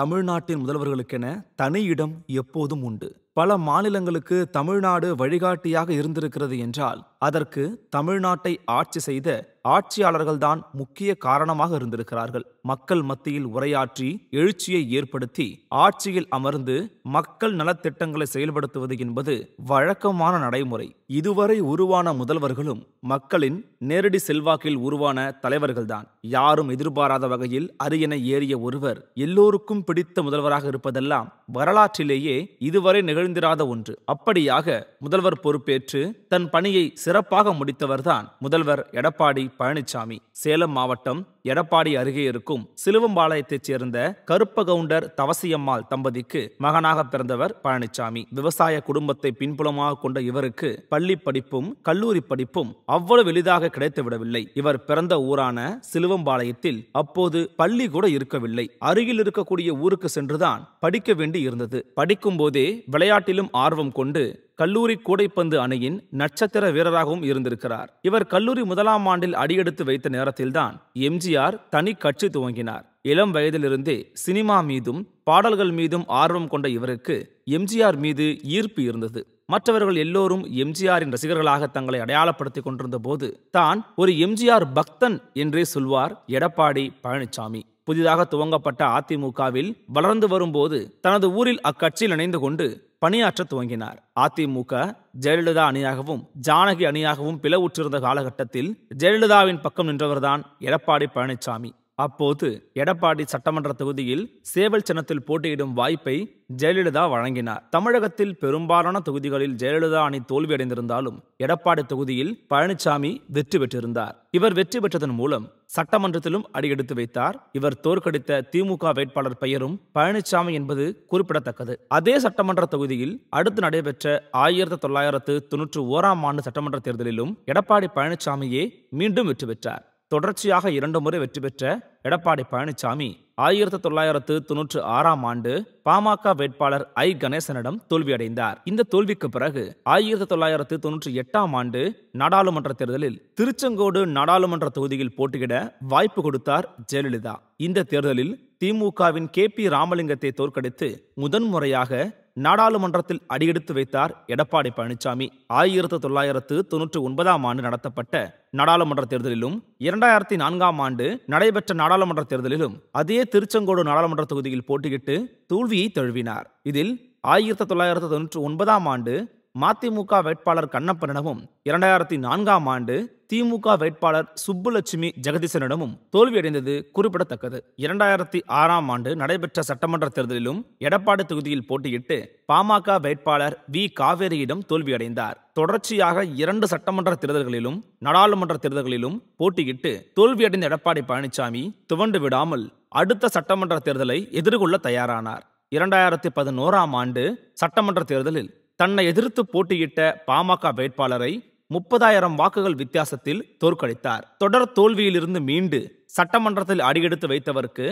தமிழ்நாட்டின் முதல்வர்களுக்கென தனி இடம் எப்போதும் உண்டு பல மாநிலங்களுக்கு தமிழ்நாடு வழிகாட்டியாக இருந்திருக்கிறது என்றால் அதற்கு தமிழ்நாட்டை ஆட்சி செய்த ஆட்சியாளர்கள்தான் முக்கிய காரணமாக இருந்திருக்கிறார்கள் மக்கள் மத்தியில் உரையாற்றி எழுச்சியை ஏற்படுத்தி ஆட்சியில் அமர்ந்து மக்கள் நலத்திட்டங்களை செயல்படுத்துவது என்பது வழக்கமான நடைமுறை இதுவரை உருவான முதல்வர்களும் மக்களின் நேரடி செல்வாக்கில் உருவான தலைவர்கள்தான் யாரும் எதிர்பாராத வகையில் அரியணை ஏறிய ஒருவர் எல்லோருக்கும் பிடித்த முதல்வராக இருப்பதெல்லாம் வரலாற்றிலேயே இதுவரை நிகழ்ந்திராத ஒன்று அப்படியாக முதல்வர் பொறுப்பேற்று தன் பணியை சிறப்பாக முடித்தவர்தான் முதல்வர் எடப்பாடி பழனிசாமி சேலம் மாவட்டம் எடப்பாடி அருகே இருக்கும் சிலுவம்பாளையத்தைச் சேர்ந்த கருப்பகவுண்டர் தவசியம்மாள் தம்பதிக்கு மகனாக பிறந்தவர் பழனிசாமி விவசாய குடும்பத்தை பின்புலமாக கொண்ட இவருக்கு பள்ளி படிப்பும் கல்லூரி படிப்பும் அவ்வளவு எளிதாக கிடைத்துவிடவில்லை இவர் பிறந்த ஊரான சிலுவம்பாளையத்தில் அப்போது பள்ளி கூட இருக்கவில்லை அருகில் இருக்கக்கூடிய ஊருக்கு சென்றுதான் படிக்க வேண்டி இருந்தது படிக்கும் போதே விளையாட்டிலும் ஆர்வம் கொண்டு கல்லூரி கூடைப்பந்து அணியின் நட்சத்திர வீரராகவும் இருந்திருக்கிறார் இவர் கல்லூரி முதலாம் ஆண்டில் அடியெடுத்து வைத்த நேரத்தில்தான் எம்ஜிஆர் தனி கட்சி துவங்கினார் இளம் வயதிலிருந்தே சினிமா மீதும் பாடல்கள் மீதும் ஆர்வம் கொண்ட இவருக்கு எம்ஜிஆர் மீது ஈர்ப்பு இருந்தது மற்றவர்கள் எல்லோரும் எம்ஜிஆரின் ரசிகர்களாக தங்களை அடையாளப்படுத்திக் கொண்டிருந்த போது தான் ஒரு எம்ஜிஆர் பக்தன் என்றே சொல்வார் எடப்பாடி பழனிசாமி புதிதாக துவங்கப்பட்ட அதிமுகவில் வளர்ந்து வரும்போது தனது ஊரில் அக்கட்சியில் இணைந்து கொண்டு பணியாற்ற துவங்கினார் அதிமுக ஜெயலலிதா அணியாகவும் ஜானகி அணியாகவும் பிளவுற்றிருந்த காலகட்டத்தில் ஜெயலலிதாவின் பக்கம் நின்றவர்தான் எடப்பாடி பழனிசாமி அப்போது எடப்பாடி சட்டமன்ற தொகுதியில் சேவல் சின்னத்தில் போட்டியிடும் வாய்ப்பை ஜெயலலிதா வழங்கினார் தமிழகத்தில் பெரும்பாலான தொகுதிகளில் ஜெயலலிதா அணி தோல்வியடைந்திருந்தாலும் எடப்பாடி தொகுதியில் பழனிசாமி வெற்றி பெற்றிருந்தார் இவர் வெற்றி பெற்றதன் மூலம் சட்டமன்றத்திலும் அடியெடுத்து வைத்தார் இவர் தோற்கடித்த திமுக வேட்பாளர் பெயரும் பழனிசாமி என்பது குறிப்பிடத்தக்கது அதே சட்டமன்ற தொகுதியில் அடுத்து நடைபெற்ற ஆயிரத்தி தொள்ளாயிரத்து தொன்னூற்று ஓராம் ஆண்டு சட்டமன்ற தேர்தலிலும் எடப்பாடி பழனிசாமியே மீண்டும் வெற்றி பெற்றார் தொடர்ச்சியாக இரண்டு முறை வெற்றி பெற்ற எடப்பாடி பழனிசாமி ஆயிரத்தி தொள்ளாயிரத்து தொன்னூற்று ஆறாம் ஆண்டு பாமக வேட்பாளர் ஐ கணேசனிடம் தோல்வியடைந்தார் இந்த தோல்விக்கு பிறகு ஆயிரத்தி தொள்ளாயிரத்து தொன்னூற்றி எட்டாம் ஆண்டு நாடாளுமன்ற தேர்தலில் திருச்செங்கோடு நாடாளுமன்ற தொகுதியில் போட்டியிட வாய்ப்பு கொடுத்தார் ஜெயலலிதா இந்த தேர்தலில் திமுகவின் கே பி ராமலிங்கத்தை தோற்கடித்து முதன்முறையாக நாடாளுமன்றத்தில் அடியெடுத்து வைத்தார் எடப்பாடி பழனிசாமி ஆயிரத்து தொள்ளாயிரத்து தொன்னூற்று ஒன்பதாம் ஆண்டு நடத்தப்பட்ட நாடாளுமன்ற தேர்தலிலும் இரண்டாயிரத்தி நான்காம் ஆண்டு நடைபெற்ற நாடாளுமன்ற தேர்தலிலும் அதே திருச்செங்கோடு நாடாளுமன்ற தொகுதியில் போட்டியிட்டு தோல்வியை தழுவினார் இதில் ஆயிரத்தி தொள்ளாயிரத்து தொன்னூற்று ஒன்பதாம் ஆண்டு மதிமுக வேட்பாளர் கண்ணப்பனிடமும் இரண்டாயிரத்தி நான்காம் ஆண்டு திமுக வேட்பாளர் சுப்புலட்சுமி ஜெகதீசனிடமும் தோல்வியடைந்தது குறிப்பிடத்தக்கது இரண்டாயிரத்தி ஆறாம் ஆண்டு நடைபெற்ற சட்டமன்ற தேர்தலிலும் எடப்பாடி தொகுதியில் போட்டியிட்டு பாமக வேட்பாளர் வி காவேரியிடம் தோல்வியடைந்தார் தொடர்ச்சியாக இரண்டு சட்டமன்ற தேர்தல்களிலும் நாடாளுமன்ற தேர்தல்களிலும் போட்டியிட்டு தோல்வியடைந்த எடப்பாடி பழனிசாமி துவண்டு விடாமல் அடுத்த சட்டமன்ற தேர்தலை எதிர்கொள்ள தயாரானார் இரண்டாயிரத்தி பதினோராம் ஆண்டு சட்டமன்ற தேர்தலில் தன்னை எதிர்த்து போட்டியிட்ட பாமக வேட்பாளரை முப்பதாயிரம் வாக்குகள் வித்தியாசத்தில் தோற்கடித்தார் தொடர் தோல்வியிலிருந்து மீண்டு சட்டமன்றத்தில் அடியெடுத்து வைத்தவருக்கு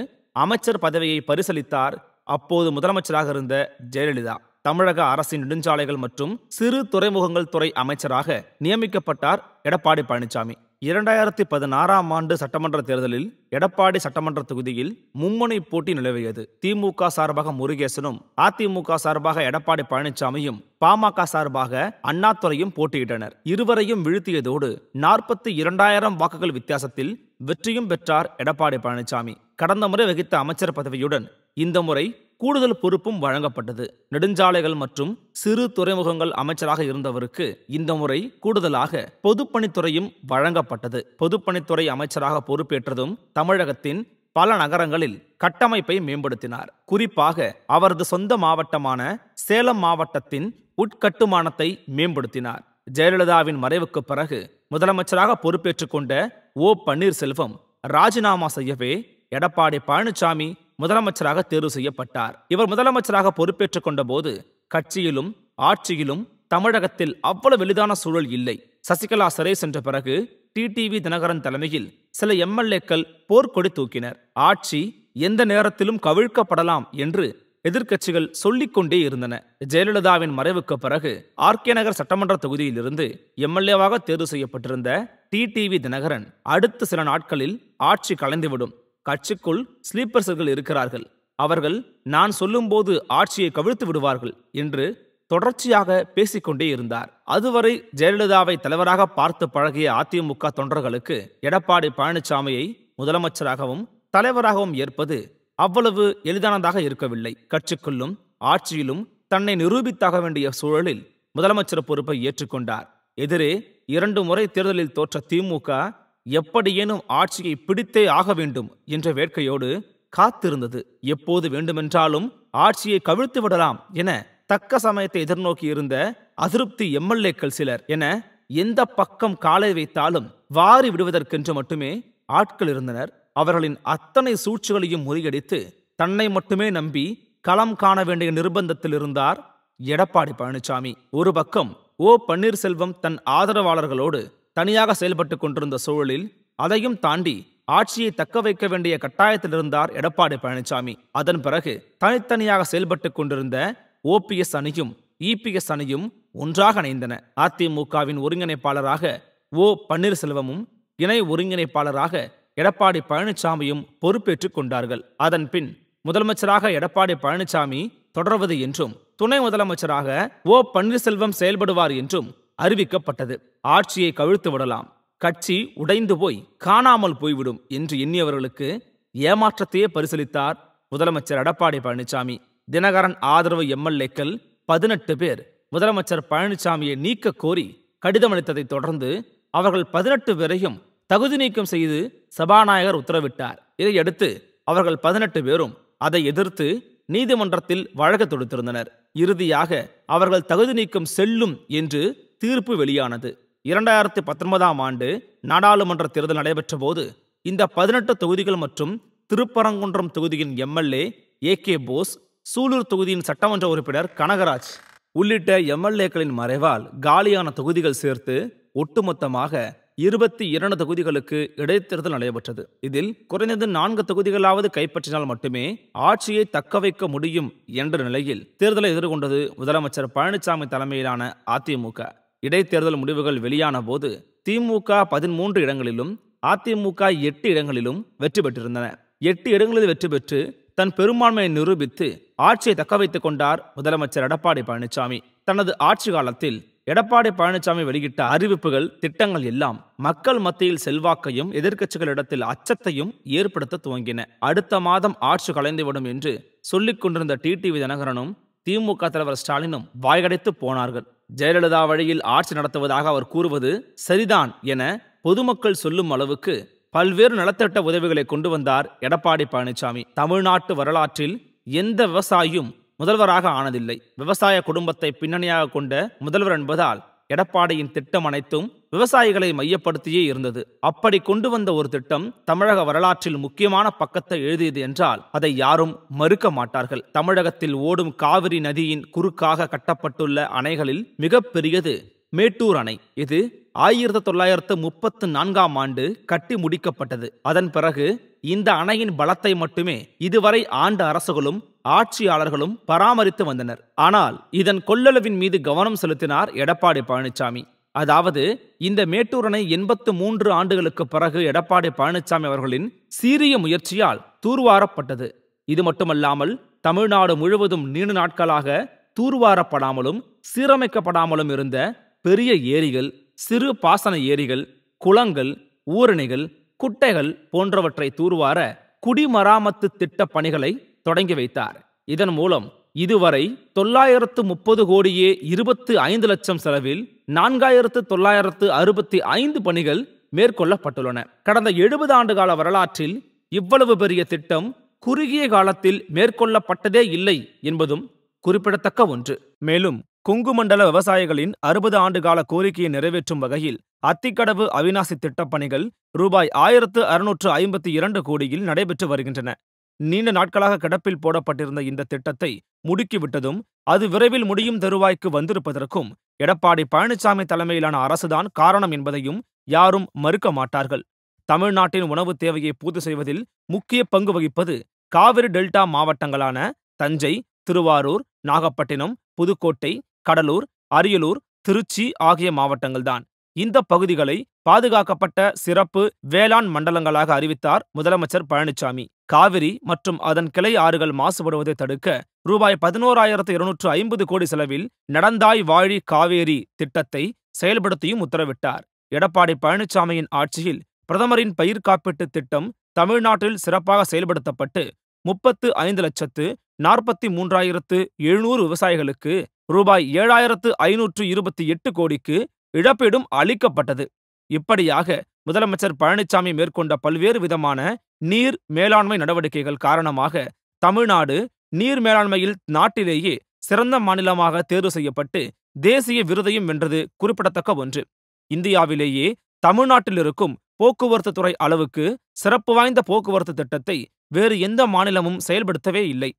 அமைச்சர் பதவியை பரிசளித்தார் அப்போது முதலமைச்சராக இருந்த ஜெயலலிதா தமிழக அரசின் நெடுஞ்சாலைகள் மற்றும் சிறு துறைமுகங்கள் துறை அமைச்சராக நியமிக்கப்பட்டார் எடப்பாடி பழனிசாமி இரண்டாயிரத்தி பதினாறாம் ஆண்டு சட்டமன்ற தேர்தலில் எடப்பாடி சட்டமன்ற தொகுதியில் மும்முனை போட்டி நிலவியது திமுக சார்பாக முருகேசனும் அதிமுக சார்பாக எடப்பாடி பழனிசாமியும் பாமக சார்பாக அண்ணாத்துறையும் போட்டியிட்டனர் இருவரையும் வீழ்த்தியதோடு நாற்பத்தி இரண்டாயிரம் வாக்குகள் வித்தியாசத்தில் வெற்றியும் பெற்றார் எடப்பாடி பழனிசாமி கடந்த முறை வகித்த அமைச்சர் பதவியுடன் இந்த முறை கூடுதல் பொறுப்பும் வழங்கப்பட்டது நெடுஞ்சாலைகள் மற்றும் சிறு துறைமுகங்கள் அமைச்சராக இருந்தவருக்கு இந்த முறை கூடுதலாக பொதுப்பணித்துறையும் வழங்கப்பட்டது பொதுப்பணித்துறை அமைச்சராக பொறுப்பேற்றதும் தமிழகத்தின் பல நகரங்களில் கட்டமைப்பை மேம்படுத்தினார் குறிப்பாக அவரது சொந்த மாவட்டமான சேலம் மாவட்டத்தின் உட்கட்டுமானத்தை மேம்படுத்தினார் ஜெயலலிதாவின் மறைவுக்கு பிறகு முதலமைச்சராக பொறுப்பேற்றுக் கொண்ட ஓ பன்னீர்செல்வம் ராஜினாமா செய்யவே எடப்பாடி பழனிசாமி முதலமைச்சராக தேர்வு செய்யப்பட்டார் இவர் முதலமைச்சராக பொறுப்பேற்றுக் கொண்ட போது கட்சியிலும் ஆட்சியிலும் தமிழகத்தில் அவ்வளவு எளிதான சூழல் இல்லை சசிகலா சிறை சென்ற பிறகு டிடிவி தினகரன் தலைமையில் சில எம்எல்ஏக்கள் போர்க்கொடி தூக்கினர் ஆட்சி எந்த நேரத்திலும் கவிழ்க்கப்படலாம் என்று எதிர்க்கட்சிகள் சொல்லிக்கொண்டே இருந்தன ஜெயலலிதாவின் மறைவுக்கு பிறகு ஆர்கே நகர் சட்டமன்ற தொகுதியிலிருந்து எம்எல்ஏவாக தேர்வு செய்யப்பட்டிருந்த டிடிவி தினகரன் அடுத்த சில நாட்களில் ஆட்சி கலைந்துவிடும் கட்சிக்குள் ஸ்லீப்பர்ஸர்கள் இருக்கிறார்கள் அவர்கள் நான் சொல்லும்போது ஆட்சியை கவிழ்த்து விடுவார்கள் என்று தொடர்ச்சியாக பேசிக்கொண்டே இருந்தார் அதுவரை ஜெயலலிதாவை தலைவராக பார்த்து பழகிய அதிமுக தொண்டர்களுக்கு எடப்பாடி பழனிசாமியை முதலமைச்சராகவும் தலைவராகவும் ஏற்பது அவ்வளவு எளிதானதாக இருக்கவில்லை கட்சிக்குள்ளும் ஆட்சியிலும் தன்னை நிரூபித்தாக வேண்டிய சூழலில் முதலமைச்சர் பொறுப்பை ஏற்றுக்கொண்டார் எதிரே இரண்டு முறை தேர்தலில் தோற்ற திமுக எப்படியேனும் ஆட்சியை பிடித்தே ஆக வேண்டும் என்ற வேட்கையோடு காத்திருந்தது எப்போது வேண்டுமென்றாலும் ஆட்சியை கவிழ்த்து விடலாம் என தக்க சமயத்தை எதிர்நோக்கி இருந்த அதிருப்தி எம்எல்ஏக்கள் சிலர் என எந்த பக்கம் காலை வைத்தாலும் வாரி விடுவதற்கென்று மட்டுமே ஆட்கள் இருந்தனர் அவர்களின் அத்தனை சூழ்ச்சிகளையும் முறியடித்து தன்னை மட்டுமே நம்பி களம் காண வேண்டிய நிர்பந்தத்தில் இருந்தார் எடப்பாடி பழனிசாமி ஒரு பக்கம் ஓ பன்னீர்செல்வம் தன் ஆதரவாளர்களோடு தனியாக செயல்பட்டு கொண்டிருந்த சூழலில் அதையும் தாண்டி ஆட்சியை தக்க வைக்க வேண்டிய கட்டாயத்தில் இருந்தார் எடப்பாடி பழனிசாமி அதன் பிறகு தனித்தனியாக செயல்பட்டு கொண்டிருந்த ஓபிஎஸ் அணியும் இபிஎஸ் அணியும் ஒன்றாக இணைந்தன அதிமுகவின் ஒருங்கிணைப்பாளராக ஓ பன்னீர்செல்வமும் இணை ஒருங்கிணைப்பாளராக எடப்பாடி பழனிசாமியும் பொறுப்பேற்றுக் கொண்டார்கள் அதன் பின் முதலமைச்சராக எடப்பாடி பழனிசாமி தொடர்வது என்றும் துணை முதலமைச்சராக ஓ பன்னீர்செல்வம் செயல்படுவார் என்றும் அறிவிக்கப்பட்டது ஆட்சியை கவிழ்த்து விடலாம் கட்சி உடைந்து போய் காணாமல் போய்விடும் என்று எண்ணியவர்களுக்கு ஏமாற்றத்தையே பரிசீலித்தார் முதலமைச்சர் எடப்பாடி பழனிசாமி தினகரன் ஆதரவு எம்எல்ஏக்கள் பதினெட்டு பேர் முதலமைச்சர் பழனிசாமியை நீக்க கோரி கடிதம் அளித்ததை தொடர்ந்து அவர்கள் பதினெட்டு பேரையும் தகுதி நீக்கம் செய்து சபாநாயகர் உத்தரவிட்டார் இதையடுத்து அவர்கள் பதினெட்டு பேரும் அதை எதிர்த்து நீதிமன்றத்தில் வழக்கு தொடுத்திருந்தனர் இறுதியாக அவர்கள் தகுதி நீக்கம் செல்லும் என்று தீர்ப்பு வெளியானது இரண்டாயிரத்தி பத்தொன்பதாம் ஆண்டு நாடாளுமன்ற தேர்தல் நடைபெற்ற போது இந்த பதினெட்டு தொகுதிகள் மற்றும் திருப்பரங்குன்றம் தொகுதியின் எம்எல்ஏ ஏ கே போஸ் சூலூர் தொகுதியின் சட்டமன்ற உறுப்பினர் கனகராஜ் உள்ளிட்ட எம்எல்ஏக்களின் மறைவால் காலியான தொகுதிகள் சேர்த்து ஒட்டுமொத்தமாக இருபத்தி இரண்டு தொகுதிகளுக்கு இடைத்தேர்தல் நடைபெற்றது இதில் குறைந்தது நான்கு தொகுதிகளாவது கைப்பற்றினால் மட்டுமே ஆட்சியை தக்கவைக்க முடியும் என்ற நிலையில் தேர்தலை எதிர்கொண்டது முதலமைச்சர் பழனிசாமி தலைமையிலான அதிமுக இடைத்தேர்தல் முடிவுகள் வெளியான போது திமுக பதிமூன்று இடங்களிலும் அதிமுக எட்டு இடங்களிலும் வெற்றி பெற்றிருந்தன எட்டு இடங்களில் வெற்றி பெற்று தன் பெரும்பான்மையை நிரூபித்து ஆட்சியை தக்க வைத்துக் கொண்டார் முதலமைச்சர் எடப்பாடி பழனிசாமி தனது ஆட்சி காலத்தில் எடப்பாடி பழனிசாமி வெளியிட்ட அறிவிப்புகள் திட்டங்கள் எல்லாம் மக்கள் மத்தியில் செல்வாக்கையும் எதிர்க்கட்சிகளிடத்தில் அச்சத்தையும் ஏற்படுத்த துவங்கின அடுத்த மாதம் ஆட்சி கலைந்துவிடும் என்று சொல்லிக் கொண்டிருந்த டிடிவி தினகரனும் திமுக தலைவர் ஸ்டாலினும் வாய்கடைத்து போனார்கள் ஜெயலலிதா வழியில் ஆட்சி நடத்துவதாக அவர் கூறுவது சரிதான் என பொதுமக்கள் சொல்லும் அளவுக்கு பல்வேறு நலத்திட்ட உதவிகளை கொண்டு வந்தார் எடப்பாடி பழனிசாமி தமிழ்நாட்டு வரலாற்றில் எந்த விவசாயியும் முதல்வராக ஆனதில்லை விவசாய குடும்பத்தை பின்னணியாக கொண்ட முதல்வர் என்பதால் எடப்பாடியின் திட்டம் அனைத்தும் விவசாயிகளை மையப்படுத்தியே இருந்தது அப்படி கொண்டு வந்த ஒரு திட்டம் தமிழக வரலாற்றில் முக்கியமான பக்கத்தை எழுதியது என்றால் அதை யாரும் மறுக்க மாட்டார்கள் தமிழகத்தில் ஓடும் காவிரி நதியின் குறுக்காக கட்டப்பட்டுள்ள அணைகளில் மிகப்பெரியது மேட்டூர் அணை இது ஆயிரத்தி தொள்ளாயிரத்து முப்பத்து நான்காம் ஆண்டு கட்டி முடிக்கப்பட்டது அதன் பிறகு இந்த அணையின் பலத்தை மட்டுமே இதுவரை ஆண்டு அரசுகளும் ஆட்சியாளர்களும் பராமரித்து வந்தனர் ஆனால் இதன் கொள்ளளவின் மீது கவனம் செலுத்தினார் எடப்பாடி பழனிசாமி அதாவது இந்த மேட்டூரணை எண்பத்து மூன்று ஆண்டுகளுக்கு பிறகு எடப்பாடி பழனிசாமி அவர்களின் சீரிய முயற்சியால் தூர்வாரப்பட்டது இது மட்டுமல்லாமல் தமிழ்நாடு முழுவதும் நீண்ட நாட்களாக தூர்வாரப்படாமலும் சீரமைக்கப்படாமலும் இருந்த பெரிய ஏரிகள் சிறு பாசன ஏரிகள் குளங்கள் ஊரணிகள் குட்டைகள் போன்றவற்றை தூர்வார குடிமராமத்து திட்ட பணிகளை தொடங்கி வைத்தார் இதன் மூலம் இதுவரை தொள்ளாயிரத்து முப்பது கோடியே இருபத்து ஐந்து லட்சம் செலவில் நான்காயிரத்து தொள்ளாயிரத்து அறுபத்தி ஐந்து பணிகள் மேற்கொள்ளப்பட்டுள்ளன கடந்த எழுபது ஆண்டு கால வரலாற்றில் இவ்வளவு பெரிய திட்டம் குறுகிய காலத்தில் மேற்கொள்ளப்பட்டதே இல்லை என்பதும் குறிப்பிடத்தக்க ஒன்று மேலும் குங்குமண்டல விவசாயிகளின் அறுபது ஆண்டு கால கோரிக்கையை நிறைவேற்றும் வகையில் அத்திக்கடவு அவிநாசி திட்டப்பணிகள் ரூபாய் ஆயிரத்து அறுநூற்று ஐம்பத்தி இரண்டு கோடியில் நடைபெற்று வருகின்றன நீண்ட நாட்களாக கிடப்பில் போடப்பட்டிருந்த இந்த திட்டத்தை முடுக்கிவிட்டதும் அது விரைவில் முடியும் தருவாய்க்கு வந்திருப்பதற்கும் எடப்பாடி பழனிசாமி தலைமையிலான அரசுதான் காரணம் என்பதையும் யாரும் மறுக்க மாட்டார்கள் தமிழ்நாட்டின் உணவுத் தேவையை பூர்த்தி செய்வதில் முக்கிய பங்கு வகிப்பது காவிரி டெல்டா மாவட்டங்களான தஞ்சை திருவாரூர் நாகப்பட்டினம் புதுக்கோட்டை கடலூர் அரியலூர் திருச்சி ஆகிய மாவட்டங்கள்தான் இந்த பகுதிகளை பாதுகாக்கப்பட்ட சிறப்பு வேளாண் மண்டலங்களாக அறிவித்தார் முதலமைச்சர் பழனிசாமி காவிரி மற்றும் அதன் கிளை ஆறுகள் மாசுபடுவதை தடுக்க ரூபாய் பதினோராயிரத்து இருநூற்று ஐம்பது கோடி செலவில் நடந்தாய் வாழி காவேரி திட்டத்தை செயல்படுத்தியும் உத்தரவிட்டார் எடப்பாடி பழனிசாமியின் ஆட்சியில் பிரதமரின் பயிர் காப்பீட்டு திட்டம் தமிழ்நாட்டில் சிறப்பாக செயல்படுத்தப்பட்டு முப்பத்து ஐந்து லட்சத்து நாற்பத்தி மூன்றாயிரத்து எழுநூறு விவசாயிகளுக்கு ரூபாய் ஏழாயிரத்து ஐநூற்று இருபத்தி எட்டு கோடிக்கு இழப்பீடும் அளிக்கப்பட்டது இப்படியாக முதலமைச்சர் பழனிசாமி மேற்கொண்ட பல்வேறு விதமான நீர் மேலாண்மை நடவடிக்கைகள் காரணமாக தமிழ்நாடு நீர் மேலாண்மையில் நாட்டிலேயே சிறந்த மாநிலமாக தேர்வு செய்யப்பட்டு தேசிய விருதையும் வென்றது குறிப்பிடத்தக்க ஒன்று இந்தியாவிலேயே தமிழ்நாட்டில் இருக்கும் போக்குவரத்து துறை அளவுக்கு சிறப்பு வாய்ந்த போக்குவரத்து திட்டத்தை வேறு எந்த மாநிலமும் செயல்படுத்தவே இல்லை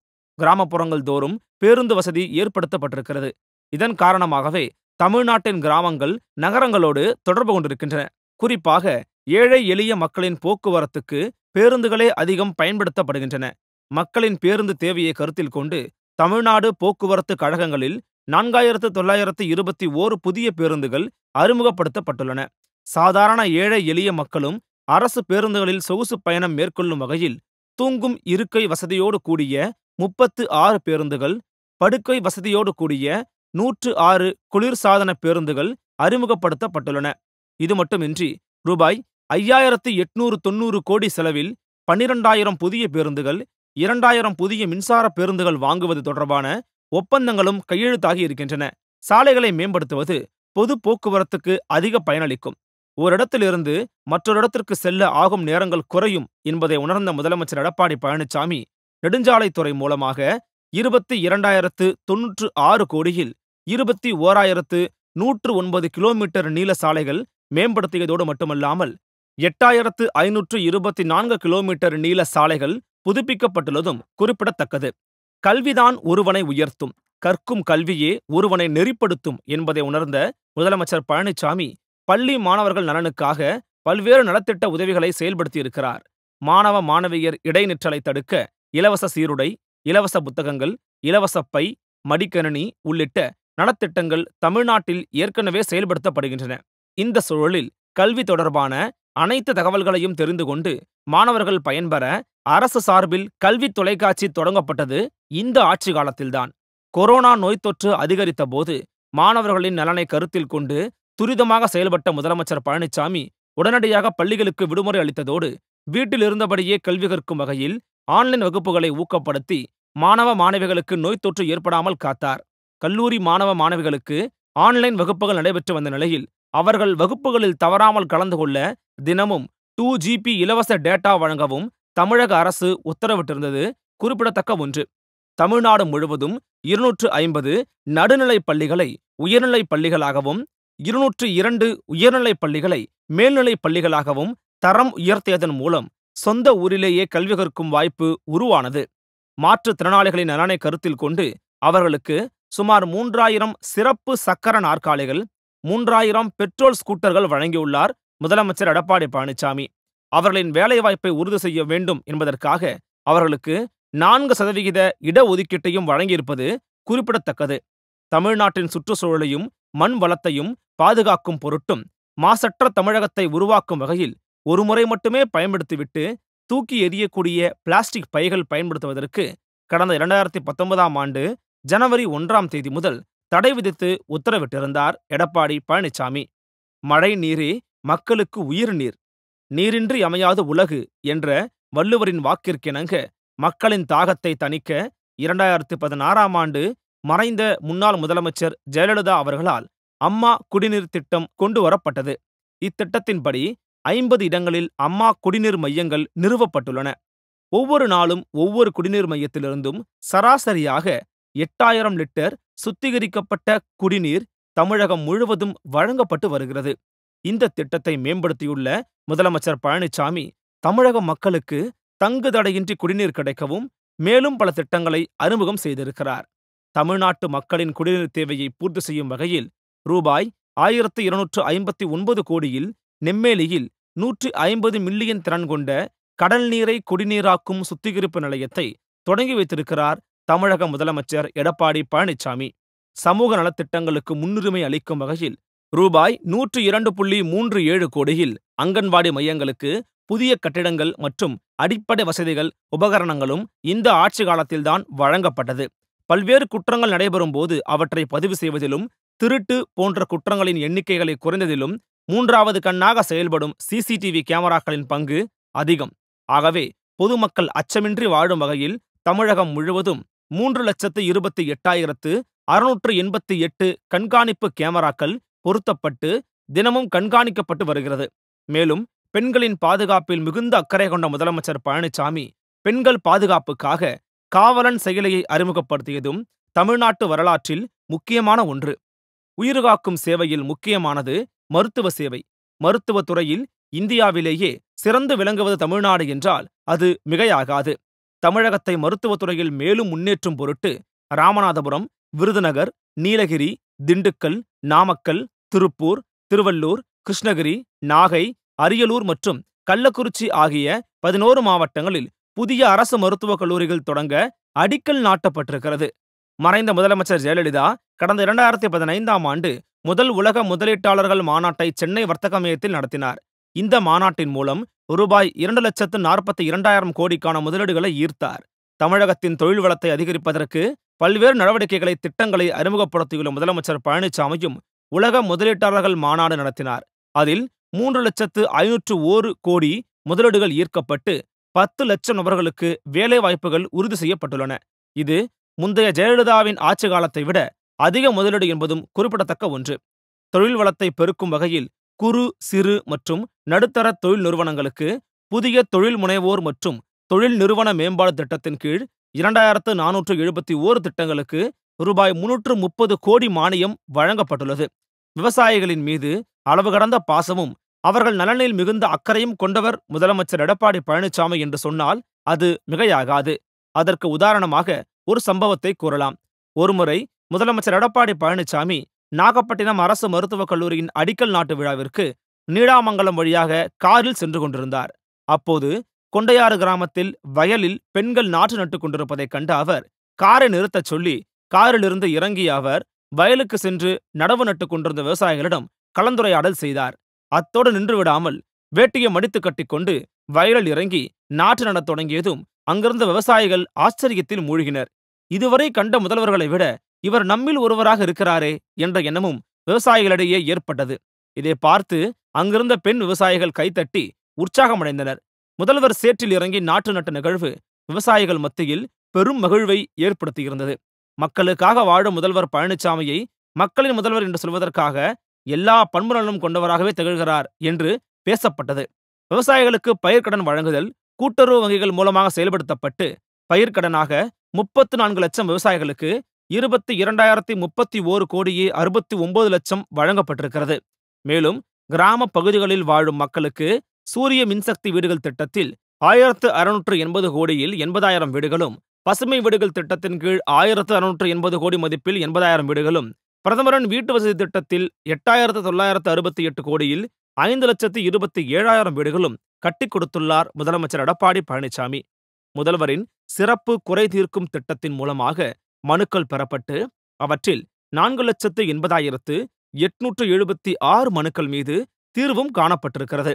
கிராமப்புறங்கள் தோறும் பேருந்து வசதி ஏற்படுத்தப்பட்டிருக்கிறது இதன் காரணமாகவே தமிழ்நாட்டின் கிராமங்கள் நகரங்களோடு தொடர்பு கொண்டிருக்கின்றன குறிப்பாக ஏழை எளிய மக்களின் போக்குவரத்துக்கு பேருந்துகளே அதிகம் பயன்படுத்தப்படுகின்றன மக்களின் பேருந்து தேவையை கருத்தில் கொண்டு தமிழ்நாடு போக்குவரத்து கழகங்களில் நான்காயிரத்து தொள்ளாயிரத்து இருபத்தி ஓரு புதிய பேருந்துகள் அறிமுகப்படுத்தப்பட்டுள்ளன சாதாரண ஏழை எளிய மக்களும் அரசு பேருந்துகளில் சொகுசு பயணம் மேற்கொள்ளும் வகையில் தூங்கும் இருக்கை வசதியோடு கூடிய முப்பத்து ஆறு பேருந்துகள் படுக்கை வசதியோடு கூடிய நூற்று ஆறு குளிர்சாதன பேருந்துகள் அறிமுகப்படுத்தப்பட்டுள்ளன இது மட்டுமின்றி ரூபாய் ஐயாயிரத்து எட்நூறு தொன்னூறு கோடி செலவில் பன்னிரண்டாயிரம் புதிய பேருந்துகள் இரண்டாயிரம் புதிய மின்சார பேருந்துகள் வாங்குவது தொடர்பான ஒப்பந்தங்களும் கையெழுத்தாகி இருக்கின்றன சாலைகளை மேம்படுத்துவது பொது போக்குவரத்துக்கு அதிக பயனளிக்கும் ஓரிடத்திலிருந்து மற்றொரு இடத்திற்கு செல்ல ஆகும் நேரங்கள் குறையும் என்பதை உணர்ந்த முதலமைச்சர் எடப்பாடி பழனிசாமி நெடுஞ்சாலைத்துறை மூலமாக இருபத்தி இரண்டாயிரத்து தொன்னூற்று ஆறு கோடியில் இருபத்தி ஓராயிரத்து நூற்று ஒன்பது கிலோமீட்டர் நீள சாலைகள் மேம்படுத்தியதோடு மட்டுமல்லாமல் எட்டாயிரத்து ஐநூற்று இருபத்தி நான்கு கிலோமீட்டர் நீள சாலைகள் புதுப்பிக்கப்பட்டுள்ளதும் குறிப்பிடத்தக்கது கல்விதான் ஒருவனை உயர்த்தும் கற்கும் கல்வியே ஒருவனை நெறிப்படுத்தும் என்பதை உணர்ந்த முதலமைச்சர் பழனிசாமி பள்ளி மாணவர்கள் நலனுக்காக பல்வேறு நலத்திட்ட உதவிகளை செயல்படுத்தியிருக்கிறார் மாணவ மாணவியர் இடைநிற்றலை தடுக்க இலவச சீருடை இலவச புத்தகங்கள் இலவச பை மடிக்கணினி உள்ளிட்ட நலத்திட்டங்கள் தமிழ்நாட்டில் ஏற்கனவே செயல்படுத்தப்படுகின்றன இந்த சூழலில் கல்வி தொடர்பான அனைத்து தகவல்களையும் தெரிந்து கொண்டு மாணவர்கள் பயன்பெற அரசு சார்பில் கல்வி தொலைக்காட்சி தொடங்கப்பட்டது இந்த ஆட்சி காலத்தில்தான் கொரோனா நோய் தொற்று அதிகரித்த போது மாணவர்களின் நலனை கருத்தில் கொண்டு துரிதமாக செயல்பட்ட முதலமைச்சர் பழனிசாமி உடனடியாக பள்ளிகளுக்கு விடுமுறை அளித்ததோடு வீட்டில் இருந்தபடியே கல்வி கற்கும் வகையில் ஆன்லைன் வகுப்புகளை ஊக்கப்படுத்தி மாணவ மாணவிகளுக்கு நோய் தொற்று ஏற்படாமல் காத்தார் கல்லூரி மாணவ மாணவிகளுக்கு ஆன்லைன் வகுப்புகள் நடைபெற்று வந்த நிலையில் அவர்கள் வகுப்புகளில் தவறாமல் கலந்து கொள்ள தினமும் டூ ஜிபி இலவச டேட்டா வழங்கவும் தமிழக அரசு உத்தரவிட்டிருந்தது குறிப்பிடத்தக்க ஒன்று தமிழ்நாடு முழுவதும் இருநூற்று ஐம்பது நடுநிலைப் பள்ளிகளை உயர்நிலைப் பள்ளிகளாகவும் இருநூற்று இரண்டு உயர்நிலைப் பள்ளிகளை மேல்நிலைப் பள்ளிகளாகவும் தரம் உயர்த்தியதன் மூலம் சொந்த ஊரிலேயே கல்வி கற்கும் வாய்ப்பு உருவானது மாற்றுத்திறனாளிகளின் நலனை கருத்தில் கொண்டு அவர்களுக்கு சுமார் மூன்றாயிரம் சிறப்பு சக்கர நாற்காலிகள் மூன்றாயிரம் பெட்ரோல் ஸ்கூட்டர்கள் வழங்கியுள்ளார் முதலமைச்சர் எடப்பாடி பழனிசாமி அவர்களின் வேலைவாய்ப்பை உறுதி செய்ய வேண்டும் என்பதற்காக அவர்களுக்கு நான்கு சதவிகித இடஒதுக்கீட்டையும் வழங்கியிருப்பது குறிப்பிடத்தக்கது தமிழ்நாட்டின் சுற்றுச்சூழலையும் மண் வளத்தையும் பாதுகாக்கும் பொருட்டும் மாசற்ற தமிழகத்தை உருவாக்கும் வகையில் ஒருமுறை மட்டுமே பயன்படுத்திவிட்டு தூக்கி எறியக்கூடிய பிளாஸ்டிக் பைகள் பயன்படுத்துவதற்கு கடந்த இரண்டாயிரத்தி பத்தொன்பதாம் ஆண்டு ஜனவரி ஒன்றாம் தேதி முதல் தடை விதித்து உத்தரவிட்டிருந்தார் எடப்பாடி பழனிசாமி மழை நீரே மக்களுக்கு உயிர் நீர் நீரின்றி அமையாத உலகு என்ற வள்ளுவரின் வாக்கிற்கிணங்க மக்களின் தாகத்தை தணிக்க இரண்டாயிரத்து பதினாறாம் ஆண்டு மறைந்த முன்னாள் முதலமைச்சர் ஜெயலலிதா அவர்களால் அம்மா குடிநீர் திட்டம் கொண்டு வரப்பட்டது இத்திட்டத்தின்படி ஐம்பது இடங்களில் அம்மா குடிநீர் மையங்கள் நிறுவப்பட்டுள்ளன ஒவ்வொரு நாளும் ஒவ்வொரு குடிநீர் மையத்திலிருந்தும் சராசரியாக எட்டாயிரம் லிட்டர் சுத்திகரிக்கப்பட்ட குடிநீர் தமிழகம் முழுவதும் வழங்கப்பட்டு வருகிறது இந்த திட்டத்தை மேம்படுத்தியுள்ள முதலமைச்சர் பழனிசாமி தமிழக மக்களுக்கு தங்கு தடையின்றி குடிநீர் கிடைக்கவும் மேலும் பல திட்டங்களை அறிமுகம் செய்திருக்கிறார் தமிழ்நாட்டு மக்களின் குடிநீர் தேவையை பூர்த்தி செய்யும் வகையில் ரூபாய் ஆயிரத்து இருநூற்று ஐம்பத்தி ஒன்பது கோடியில் நெம்மேலியில் நூற்றி ஐம்பது மில்லியன் திறன் கொண்ட கடல் நீரை குடிநீராக்கும் சுத்திகரிப்பு நிலையத்தை தொடங்கி வைத்திருக்கிறார் தமிழக முதலமைச்சர் எடப்பாடி பழனிசாமி சமூக நலத்திட்டங்களுக்கு முன்னுரிமை அளிக்கும் வகையில் ரூபாய் நூற்று இரண்டு புள்ளி மூன்று ஏழு கோடியில் அங்கன்வாடி மையங்களுக்கு புதிய கட்டிடங்கள் மற்றும் அடிப்படை வசதிகள் உபகரணங்களும் இந்த ஆட்சி காலத்தில்தான் வழங்கப்பட்டது பல்வேறு குற்றங்கள் நடைபெறும் போது அவற்றை பதிவு செய்வதிலும் திருட்டு போன்ற குற்றங்களின் எண்ணிக்கைகளை குறைந்ததிலும் மூன்றாவது கண்ணாக செயல்படும் சிசிடிவி கேமராக்களின் பங்கு அதிகம் ஆகவே பொதுமக்கள் அச்சமின்றி வாழும் வகையில் தமிழகம் முழுவதும் மூன்று லட்சத்து இருபத்தி எட்டாயிரத்து அறுநூற்று எண்பத்தி எட்டு கண்காணிப்பு கேமராக்கள் பொருத்தப்பட்டு தினமும் கண்காணிக்கப்பட்டு வருகிறது மேலும் பெண்களின் பாதுகாப்பில் மிகுந்த அக்கறை கொண்ட முதலமைச்சர் பழனிசாமி பெண்கள் பாதுகாப்புக்காக காவலன் செயலியை அறிமுகப்படுத்தியதும் தமிழ்நாட்டு வரலாற்றில் முக்கியமான ஒன்று உயிர்காக்கும் சேவையில் முக்கியமானது மருத்துவ சேவை மருத்துவ துறையில் இந்தியாவிலேயே சிறந்து விளங்குவது தமிழ்நாடு என்றால் அது மிகையாகாது தமிழகத்தை மருத்துவத்துறையில் மேலும் முன்னேற்றும் பொருட்டு ராமநாதபுரம் விருதுநகர் நீலகிரி திண்டுக்கல் நாமக்கல் திருப்பூர் திருவள்ளூர் கிருஷ்ணகிரி நாகை அரியலூர் மற்றும் கள்ளக்குறிச்சி ஆகிய பதினோரு மாவட்டங்களில் புதிய அரசு மருத்துவக் கல்லூரிகள் தொடங்க அடிக்கல் நாட்டப்பட்டிருக்கிறது மறைந்த முதலமைச்சர் ஜெயலலிதா கடந்த இரண்டாயிரத்தி பதினைந்தாம் ஆண்டு முதல் உலக முதலீட்டாளர்கள் மாநாட்டை சென்னை வர்த்தக மையத்தில் நடத்தினார் இந்த மாநாட்டின் மூலம் ரூபாய் இரண்டு லட்சத்து நாற்பத்தி இரண்டாயிரம் கோடிக்கான முதலீடுகளை ஈர்த்தார் தமிழகத்தின் தொழில் வளத்தை அதிகரிப்பதற்கு பல்வேறு நடவடிக்கைகளை திட்டங்களை அறிமுகப்படுத்தியுள்ள முதலமைச்சர் பழனிசாமியும் உலக முதலீட்டாளர்கள் மாநாடு நடத்தினார் அதில் மூன்று லட்சத்து ஐநூற்று ஓரு கோடி முதலீடுகள் ஈர்க்கப்பட்டு பத்து லட்சம் நபர்களுக்கு வேலை வாய்ப்புகள் உறுதி செய்யப்பட்டுள்ளன இது முந்தைய ஜெயலலிதாவின் ஆட்சி காலத்தை விட அதிக முதலீடு என்பதும் குறிப்பிடத்தக்க ஒன்று தொழில் வளத்தை பெருக்கும் வகையில் குறு சிறு மற்றும் நடுத்தர தொழில் நிறுவனங்களுக்கு புதிய தொழில் முனைவோர் மற்றும் தொழில் நிறுவன மேம்பாடு திட்டத்தின் கீழ் இரண்டாயிரத்து நானூற்று எழுபத்தி ஓரு திட்டங்களுக்கு ரூபாய் முன்னூற்று முப்பது கோடி மானியம் வழங்கப்பட்டுள்ளது விவசாயிகளின் மீது அளவு கடந்த பாசமும் அவர்கள் நலனில் மிகுந்த அக்கறையும் கொண்டவர் முதலமைச்சர் எடப்பாடி பழனிசாமி என்று சொன்னால் அது மிகையாகாது அதற்கு உதாரணமாக ஒரு சம்பவத்தை கூறலாம் ஒருமுறை முதலமைச்சர் எடப்பாடி பழனிசாமி நாகப்பட்டினம் அரசு மருத்துவக் கல்லூரியின் அடிக்கல் நாட்டு விழாவிற்கு நீடாமங்கலம் வழியாக காரில் சென்று கொண்டிருந்தார் அப்போது கொண்டையாறு கிராமத்தில் வயலில் பெண்கள் நாற்று நட்டுக் கொண்டிருப்பதைக் கண்ட அவர் காரை நிறுத்தச் சொல்லி காரிலிருந்து இறங்கிய அவர் வயலுக்கு சென்று நடவு நட்டுக் கொண்டிருந்த விவசாயிகளிடம் கலந்துரையாடல் செய்தார் அத்தோடு நின்றுவிடாமல் வேட்டியை மடித்து கட்டிக்கொண்டு வயலில் இறங்கி நாற்று நடத் தொடங்கியதும் அங்கிருந்த விவசாயிகள் ஆச்சரியத்தில் மூழ்கினர் இதுவரை கண்ட முதல்வர்களை விட இவர் நம்மில் ஒருவராக இருக்கிறாரே என்ற எண்ணமும் விவசாயிகளிடையே ஏற்பட்டது இதை பார்த்து அங்கிருந்த பெண் விவசாயிகள் கைத்தட்டி உற்சாகமடைந்தனர் முதல்வர் சேற்றில் இறங்கி நாற்று நட்ட நிகழ்வு விவசாயிகள் மத்தியில் பெரும் மகிழ்வை ஏற்படுத்தியிருந்தது மக்களுக்காக வாழும் முதல்வர் பழனிசாமியை மக்களின் முதல்வர் என்று சொல்வதற்காக எல்லா பண்புநலனும் கொண்டவராகவே திகழ்கிறார் என்று பேசப்பட்டது விவசாயிகளுக்கு பயிர்க்கடன் வழங்குதல் கூட்டுறவு வங்கிகள் மூலமாக செயல்படுத்தப்பட்டு பயிர்க்கடனாக முப்பத்து நான்கு லட்சம் விவசாயிகளுக்கு இருபத்தி இரண்டாயிரத்தி முப்பத்தி ஓரு கோடியே அறுபத்தி ஒன்பது லட்சம் வழங்கப்பட்டிருக்கிறது மேலும் கிராம பகுதிகளில் வாழும் மக்களுக்கு சூரிய மின்சக்தி வீடுகள் திட்டத்தில் ஆயிரத்து அறுநூற்று எண்பது கோடியில் எண்பதாயிரம் வீடுகளும் பசுமை வீடுகள் திட்டத்தின் கீழ் ஆயிரத்து அறுநூற்று எண்பது கோடி மதிப்பில் எண்பதாயிரம் வீடுகளும் பிரதமரின் வீட்டு வசதி திட்டத்தில் எட்டாயிரத்து தொள்ளாயிரத்து அறுபத்தி எட்டு கோடியில் ஐந்து லட்சத்து இருபத்தி ஏழாயிரம் வீடுகளும் கட்டி கொடுத்துள்ளார் முதலமைச்சர் எடப்பாடி பழனிசாமி முதல்வரின் சிறப்பு குறை தீர்க்கும் திட்டத்தின் மூலமாக மனுக்கள் பெறப்பட்டு அவற்றில் நான்கு லட்சத்து எண்பதாயிரத்து எட்நூற்று எழுபத்தி ஆறு மனுக்கள் மீது தீர்வும் காணப்பட்டிருக்கிறது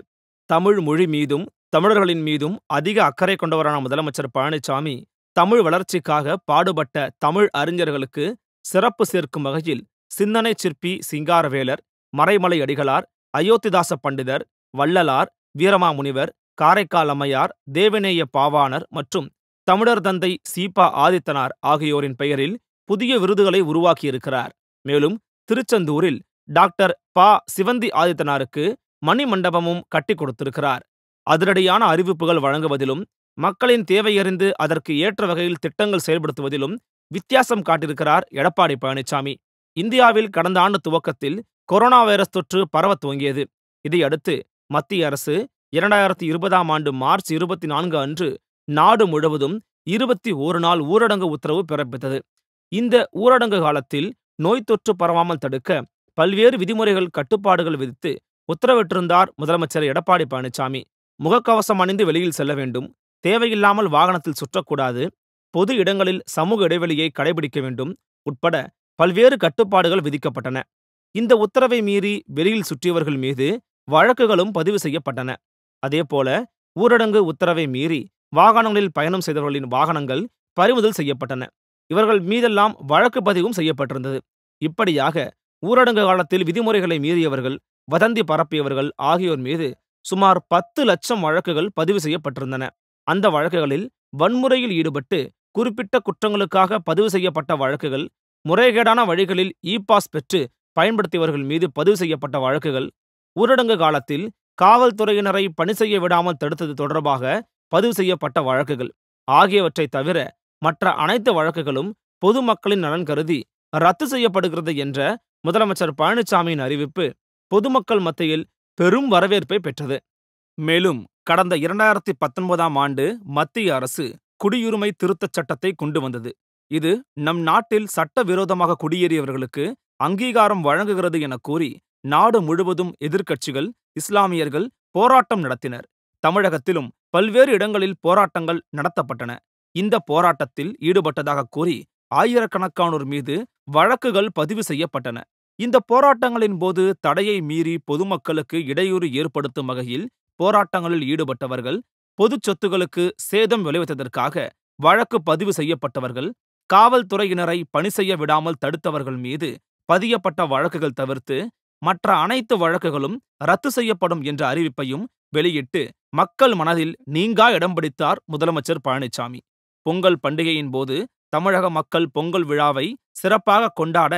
தமிழ் மொழி மீதும் தமிழர்களின் மீதும் அதிக அக்கறை கொண்டவரான முதலமைச்சர் பழனிசாமி தமிழ் வளர்ச்சிக்காக பாடுபட்ட தமிழ் அறிஞர்களுக்கு சிறப்பு சேர்க்கும் வகையில் சிந்தனை சிற்பி சிங்காரவேலர் மறைமலை அடிகளார் அயோத்திதாச பண்டிதர் வள்ளலார் வீரமாமுனிவர் காரைக்கால் அம்மையார் தேவநேய பாவாணர் மற்றும் தமிழர் தந்தை சீபா ஆதித்தனார் ஆகியோரின் பெயரில் புதிய விருதுகளை உருவாக்கியிருக்கிறார் மேலும் திருச்செந்தூரில் டாக்டர் பா சிவந்தி ஆதித்தனாருக்கு மணி மண்டபமும் கட்டி கொடுத்திருக்கிறார் அதிரடியான அறிவிப்புகள் வழங்குவதிலும் மக்களின் தேவையறிந்து அதற்கு ஏற்ற வகையில் திட்டங்கள் செயல்படுத்துவதிலும் வித்தியாசம் காட்டியிருக்கிறார் எடப்பாடி பழனிசாமி இந்தியாவில் கடந்த ஆண்டு துவக்கத்தில் கொரோனா வைரஸ் தொற்று பரவ துவங்கியது இதையடுத்து மத்திய அரசு இரண்டாயிரத்தி இருபதாம் ஆண்டு மார்ச் இருபத்தி நான்கு அன்று நாடு முழுவதும் இருபத்தி ஒரு நாள் ஊரடங்கு உத்தரவு பிறப்பித்தது இந்த ஊரடங்கு காலத்தில் நோய் தொற்று பரவாமல் தடுக்க பல்வேறு விதிமுறைகள் கட்டுப்பாடுகள் விதித்து உத்தரவிட்டிருந்தார் முதலமைச்சர் எடப்பாடி பழனிசாமி முகக்கவசம் அணிந்து வெளியில் செல்ல வேண்டும் தேவையில்லாமல் வாகனத்தில் சுற்றக்கூடாது பொது இடங்களில் சமூக இடைவெளியை கடைபிடிக்க வேண்டும் உட்பட பல்வேறு கட்டுப்பாடுகள் விதிக்கப்பட்டன இந்த உத்தரவை மீறி வெளியில் சுற்றியவர்கள் மீது வழக்குகளும் பதிவு செய்யப்பட்டன அதேபோல ஊரடங்கு உத்தரவை மீறி வாகனங்களில் பயணம் செய்தவர்களின் வாகனங்கள் பறிமுதல் செய்யப்பட்டன இவர்கள் மீதெல்லாம் வழக்கு பதிவும் செய்யப்பட்டிருந்தது இப்படியாக ஊரடங்கு காலத்தில் விதிமுறைகளை மீறியவர்கள் வதந்தி பரப்பியவர்கள் ஆகியோர் மீது சுமார் பத்து லட்சம் வழக்குகள் பதிவு செய்யப்பட்டிருந்தன அந்த வழக்குகளில் வன்முறையில் ஈடுபட்டு குறிப்பிட்ட குற்றங்களுக்காக பதிவு செய்யப்பட்ட வழக்குகள் முறைகேடான வழிகளில் இ பாஸ் பெற்று பயன்படுத்தியவர்கள் மீது பதிவு செய்யப்பட்ட வழக்குகள் ஊரடங்கு காலத்தில் காவல்துறையினரை பணி செய்ய விடாமல் தடுத்தது தொடர்பாக பதிவு செய்யப்பட்ட வழக்குகள் ஆகியவற்றை தவிர மற்ற அனைத்து வழக்குகளும் பொதுமக்களின் நலன் கருதி ரத்து செய்யப்படுகிறது என்ற முதலமைச்சர் பழனிசாமியின் அறிவிப்பு பொதுமக்கள் மத்தியில் பெரும் வரவேற்பை பெற்றது மேலும் கடந்த இரண்டாயிரத்தி பத்தொன்பதாம் ஆண்டு மத்திய அரசு குடியுரிமை திருத்தச் சட்டத்தை கொண்டு வந்தது இது நம் நாட்டில் சட்டவிரோதமாக குடியேறியவர்களுக்கு அங்கீகாரம் வழங்குகிறது என கூறி நாடு முழுவதும் எதிர்க்கட்சிகள் இஸ்லாமியர்கள் போராட்டம் நடத்தினர் தமிழகத்திலும் பல்வேறு இடங்களில் போராட்டங்கள் நடத்தப்பட்டன இந்த போராட்டத்தில் ஈடுபட்டதாக கூறி ஆயிரக்கணக்கானோர் மீது வழக்குகள் பதிவு செய்யப்பட்டன இந்த போராட்டங்களின் போது தடையை மீறி பொதுமக்களுக்கு இடையூறு ஏற்படுத்தும் வகையில் போராட்டங்களில் ஈடுபட்டவர்கள் பொது சொத்துகளுக்கு சேதம் விளைவித்ததற்காக வழக்கு பதிவு செய்யப்பட்டவர்கள் காவல்துறையினரை பணி செய்ய விடாமல் தடுத்தவர்கள் மீது பதியப்பட்ட வழக்குகள் தவிர்த்து மற்ற அனைத்து வழக்குகளும் ரத்து செய்யப்படும் என்ற அறிவிப்பையும் வெளியிட்டு மக்கள் மனதில் நீங்கா இடம் பிடித்தார் முதலமைச்சர் பழனிசாமி பொங்கல் பண்டிகையின் போது தமிழக மக்கள் பொங்கல் விழாவை சிறப்பாக கொண்டாட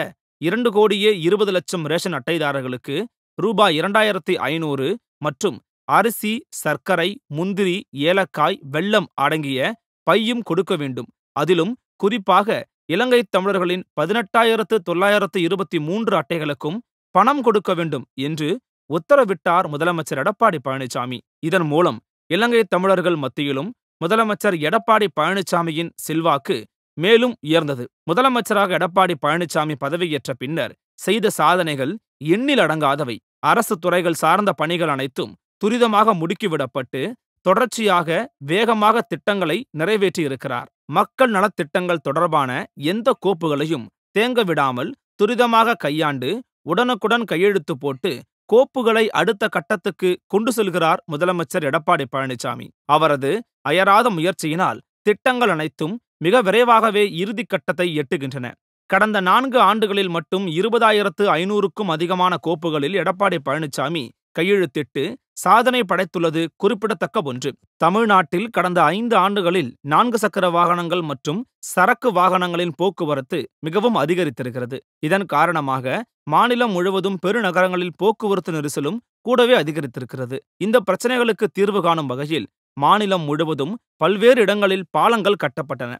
இரண்டு கோடியே இருபது லட்சம் ரேஷன் அட்டைதாரர்களுக்கு ரூபாய் இரண்டாயிரத்தி ஐநூறு மற்றும் அரிசி சர்க்கரை முந்திரி ஏலக்காய் வெள்ளம் அடங்கிய பையும் கொடுக்க வேண்டும் அதிலும் குறிப்பாக இலங்கை தமிழர்களின் பதினெட்டாயிரத்து தொள்ளாயிரத்து இருபத்தி மூன்று அட்டைகளுக்கும் பணம் கொடுக்க வேண்டும் என்று உத்தரவிட்டார் முதலமைச்சர் எடப்பாடி பழனிசாமி இதன் மூலம் இலங்கை தமிழர்கள் மத்தியிலும் முதலமைச்சர் எடப்பாடி பழனிசாமியின் செல்வாக்கு மேலும் உயர்ந்தது முதலமைச்சராக எடப்பாடி பழனிசாமி பதவியேற்ற பின்னர் செய்த சாதனைகள் எண்ணில் அடங்காதவை அரசு துறைகள் சார்ந்த பணிகள் அனைத்தும் துரிதமாக முடுக்கிவிடப்பட்டு தொடர்ச்சியாக வேகமாக திட்டங்களை நிறைவேற்றியிருக்கிறார் மக்கள் நலத்திட்டங்கள் தொடர்பான எந்த கோப்புகளையும் தேங்க விடாமல் துரிதமாக கையாண்டு உடனுக்குடன் கையெழுத்து போட்டு கோப்புகளை அடுத்த கட்டத்துக்கு கொண்டு செல்கிறார் முதலமைச்சர் எடப்பாடி பழனிசாமி அவரது அயராத முயற்சியினால் திட்டங்கள் அனைத்தும் மிக விரைவாகவே இறுதி கட்டத்தை எட்டுகின்றன கடந்த நான்கு ஆண்டுகளில் மட்டும் இருபதாயிரத்து ஐநூறுக்கும் அதிகமான கோப்புகளில் எடப்பாடி பழனிசாமி கையெழுத்திட்டு சாதனை படைத்துள்ளது குறிப்பிடத்தக்க ஒன்று தமிழ்நாட்டில் கடந்த ஐந்து ஆண்டுகளில் நான்கு சக்கர வாகனங்கள் மற்றும் சரக்கு வாகனங்களின் போக்குவரத்து மிகவும் அதிகரித்திருக்கிறது இதன் காரணமாக மாநிலம் முழுவதும் பெருநகரங்களில் போக்குவரத்து நெரிசலும் கூடவே அதிகரித்திருக்கிறது இந்த பிரச்சனைகளுக்கு தீர்வு காணும் வகையில் மாநிலம் முழுவதும் பல்வேறு இடங்களில் பாலங்கள் கட்டப்பட்டன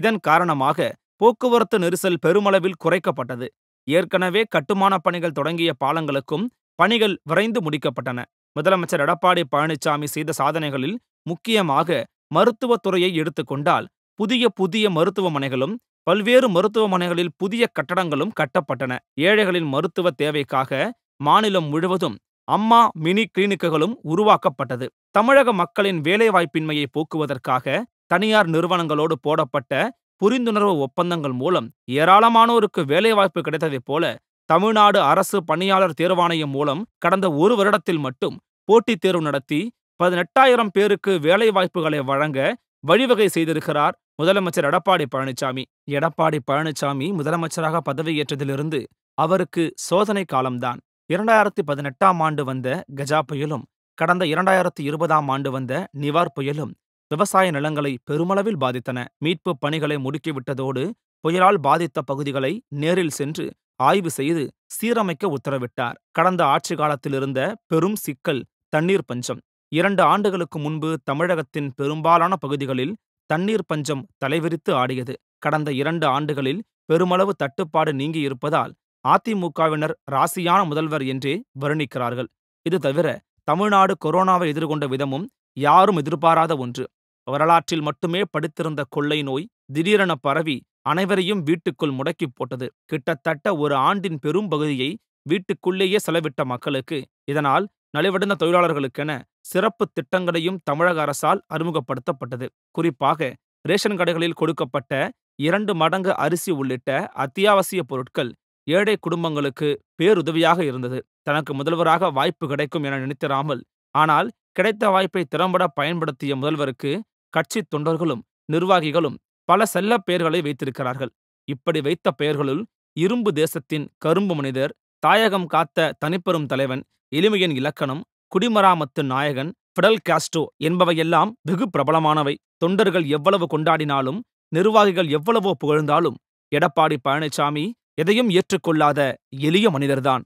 இதன் காரணமாக போக்குவரத்து நெரிசல் பெருமளவில் குறைக்கப்பட்டது ஏற்கனவே கட்டுமானப் பணிகள் தொடங்கிய பாலங்களுக்கும் பணிகள் விரைந்து முடிக்கப்பட்டன முதலமைச்சர் எடப்பாடி பழனிசாமி செய்த சாதனைகளில் முக்கியமாக மருத்துவத்துறையை எடுத்துக்கொண்டால் புதிய புதிய மருத்துவமனைகளும் பல்வேறு மருத்துவமனைகளில் புதிய கட்டடங்களும் கட்டப்பட்டன ஏழைகளின் மருத்துவ தேவைக்காக மாநிலம் முழுவதும் அம்மா மினி கிளினிக்குகளும் உருவாக்கப்பட்டது தமிழக மக்களின் வேலைவாய்ப்பின்மையை போக்குவதற்காக தனியார் நிறுவனங்களோடு போடப்பட்ட புரிந்துணர்வு ஒப்பந்தங்கள் மூலம் ஏராளமானோருக்கு வேலைவாய்ப்பு கிடைத்ததைப் போல தமிழ்நாடு அரசு பணியாளர் தேர்வாணையம் மூலம் கடந்த ஒரு வருடத்தில் மட்டும் போட்டித் தேர்வு நடத்தி பதினெட்டாயிரம் பேருக்கு வேலைவாய்ப்புகளை வழங்க வழிவகை செய்திருக்கிறார் முதலமைச்சர் எடப்பாடி பழனிசாமி எடப்பாடி பழனிசாமி முதலமைச்சராக பதவியேற்றதிலிருந்து அவருக்கு சோதனை காலம்தான் இரண்டாயிரத்தி பதினெட்டாம் ஆண்டு வந்த கஜா புயலும் கடந்த இரண்டாயிரத்தி இருபதாம் ஆண்டு வந்த நிவார் புயலும் விவசாய நிலங்களை பெருமளவில் பாதித்தன மீட்பு பணிகளை முடுக்கிவிட்டதோடு புயலால் பாதித்த பகுதிகளை நேரில் சென்று ஆய்வு செய்து சீரமைக்க உத்தரவிட்டார் கடந்த ஆட்சி காலத்திலிருந்த பெரும் சிக்கல் தண்ணீர் பஞ்சம் இரண்டு ஆண்டுகளுக்கு முன்பு தமிழகத்தின் பெரும்பாலான பகுதிகளில் தண்ணீர் பஞ்சம் தலைவிரித்து ஆடியது கடந்த இரண்டு ஆண்டுகளில் பெருமளவு தட்டுப்பாடு நீங்கியிருப்பதால் அதிமுகவினர் ராசியான முதல்வர் என்றே வர்ணிக்கிறார்கள் இது தவிர தமிழ்நாடு கொரோனாவை எதிர்கொண்ட விதமும் யாரும் எதிர்பாராத ஒன்று வரலாற்றில் மட்டுமே படுத்திருந்த கொள்ளை நோய் திடீரென பரவி அனைவரையும் வீட்டுக்குள் முடக்கிப் போட்டது கிட்டத்தட்ட ஒரு ஆண்டின் பெரும் பகுதியை வீட்டுக்குள்ளேயே செலவிட்ட மக்களுக்கு இதனால் நலிவடைந்த தொழிலாளர்களுக்கென சிறப்பு திட்டங்களையும் தமிழக அரசால் அறிமுகப்படுத்தப்பட்டது குறிப்பாக ரேஷன் கடைகளில் கொடுக்கப்பட்ட இரண்டு மடங்கு அரிசி உள்ளிட்ட அத்தியாவசிய பொருட்கள் ஏழை குடும்பங்களுக்கு பேருதவியாக இருந்தது தனக்கு முதல்வராக வாய்ப்பு கிடைக்கும் என நினைத்திராமல் ஆனால் கிடைத்த வாய்ப்பை திறம்பட பயன்படுத்திய முதல்வருக்கு கட்சி தொண்டர்களும் நிர்வாகிகளும் பல செல்ல பெயர்களை வைத்திருக்கிறார்கள் இப்படி வைத்த பெயர்களுள் இரும்பு தேசத்தின் கரும்பு மனிதர் தாயகம் காத்த தனிப்பெரும் தலைவன் எளிமையின் இலக்கணம் குடிமராமத்து நாயகன் பிடல் காஸ்டோ என்பவையெல்லாம் வெகு பிரபலமானவை தொண்டர்கள் எவ்வளவு கொண்டாடினாலும் நிர்வாகிகள் எவ்வளவோ புகழ்ந்தாலும் எடப்பாடி பழனிசாமி எதையும் ஏற்றுக்கொள்ளாத எளிய மனிதர்தான்